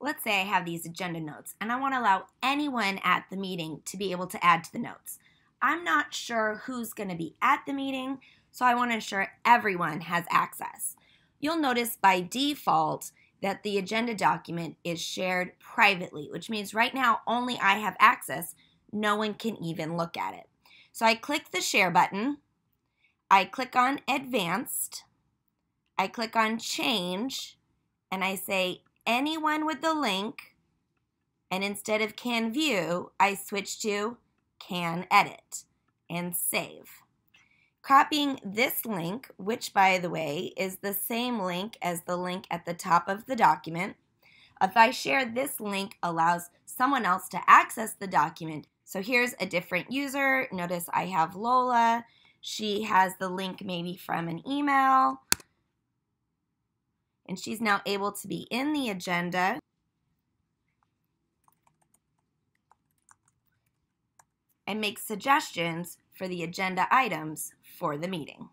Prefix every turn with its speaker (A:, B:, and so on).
A: let's say I have these agenda notes and I want to allow anyone at the meeting to be able to add to the notes. I'm not sure who's going to be at the meeting, so I want to ensure everyone has access. You'll notice by default that the agenda document is shared privately, which means right now only I have access. No one can even look at it. So I click the share button. I click on advanced. I click on change and I say anyone with the link, and instead of can view, I switch to can edit and save. Copying this link, which by the way is the same link as the link at the top of the document, if I share this link allows someone else to access the document. So here's a different user. Notice I have Lola. She has the link maybe from an email and she's now able to be in the agenda. and make suggestions for the agenda items for the meeting.